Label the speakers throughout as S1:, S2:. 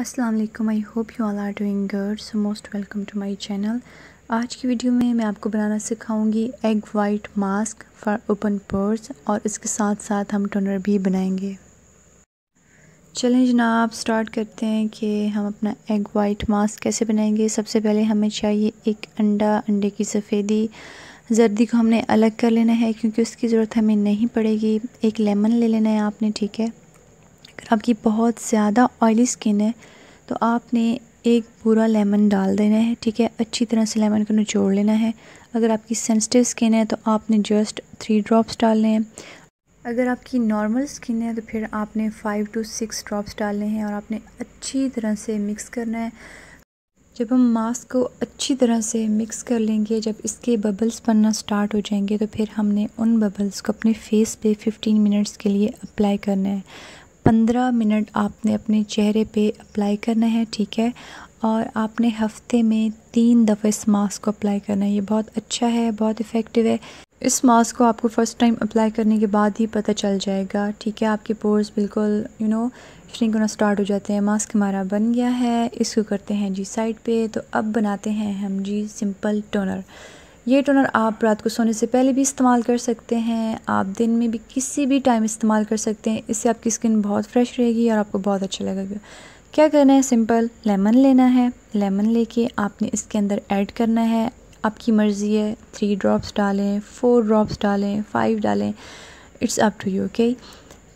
S1: अस्सलाम वालेकुम I hope you all are doing good so most welcome to my channel आज की video में मैं आपको बनाना सिखाऊंगी egg white mask for open pores और इसके साथ साथ हम टोनर भी बनाएंगे चलें जनाब स्टार्ट करते हैं कि हम अपना एग वाइट मास्क कैसे बनाएंगे सबसे पहले हमें चाहिए एक अंडा अंडे की सफ़ेदी जर्दी को हमने अलग कर लेना है क्योंकि उसकी ज़रूरत हमें नहीं पड़ेगी एक लेमन ले लेना है आपने ठीक है अगर आपकी बहुत ज़्यादा ऑयली स्किन है तो आपने एक पूरा लेमन डाल देना है ठीक है अच्छी तरह से लेमन को निचोड़ लेना है अगर आपकी सेंसिटिव स्किन है तो आपने जस्ट थ्री ड्रॉप्स डालने हैं अगर आपकी नॉर्मल स्किन है तो फिर आपने फ़ाइव टू सिक्स ड्रॉप्स डालने हैं और आपने अच्छी तरह से मिक्स करना है जब हम मास्क को अच्छी तरह से मिक्स कर लेंगे जब इसके बबल्स बनना स्टार्ट हो जाएंगे तो फिर हमने उन बबल्स को अपने फेस पे 15 मिनट्स के लिए अप्लाई करना है पंद्रह मिनट आपने अपने चेहरे पे अप्लाई करना है ठीक है और आपने हफ्ते में तीन दफ़े इस मास्क को अप्लाई करना है ये बहुत अच्छा है बहुत इफ़ेक्टिव है इस मास्क को आपको फ़र्स्ट टाइम अप्लाई करने के बाद ही पता चल जाएगा ठीक है आपके पोर्स बिल्कुल यू नो श्रिंक होना स्टार्ट हो जाते हैं मास्क हमारा बन गया है इसको करते हैं जी साइड पे तो अब बनाते हैं हम जी सिंपल टोनर ये टोनर आप रात को सोने से पहले भी इस्तेमाल कर सकते हैं आप दिन में भी किसी भी टाइम इस्तेमाल कर सकते हैं इससे आपकी स्किन बहुत फ्रेश रहेगी और आपको बहुत अच्छा लगेगा क्या करना है सिंपल लेमन लेना है लेमन लेके आपने इसके अंदर ऐड करना है आपकी मर्ज़ी है थ्री ड्रॉप्स डालें फोर ड्रॉप्स डालें फाइव डालें it's up to you okay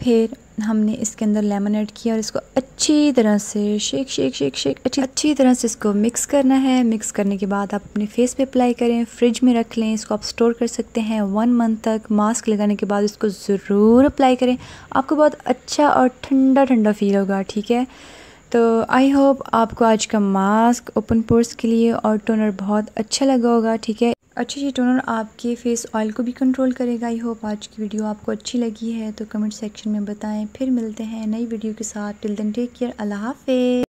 S1: फिर हमने इसके अंदर लेमन ऐड किया और इसको अच्छी तरह से शेक शेक शेक शेक अच्छी अच्छी तरह से इसको मिक्स करना है मिक्स करने के बाद आप अपने फेस पे अप्लाई करें फ्रिज में रख लें इसको आप स्टोर कर सकते हैं वन मंथ तक मास्क लगाने के बाद इसको ज़रूर अप्लाई करें आपको बहुत अच्छा और ठंडा ठंडा फील होगा ठीक है तो आई होप आपको आज का मास्क ओपन पोर्स के लिए और टोनर बहुत अच्छा लगा होगा ठीक है अच्छा ये टोनर आपके फेस ऑयल को भी कंट्रोल करेगा आई होप आज की वीडियो आपको अच्छी लगी है तो कमेंट सेक्शन में बताएं फिर मिलते हैं नई वीडियो के साथ टिल देन टेक केयर अल्लाह हाफिज़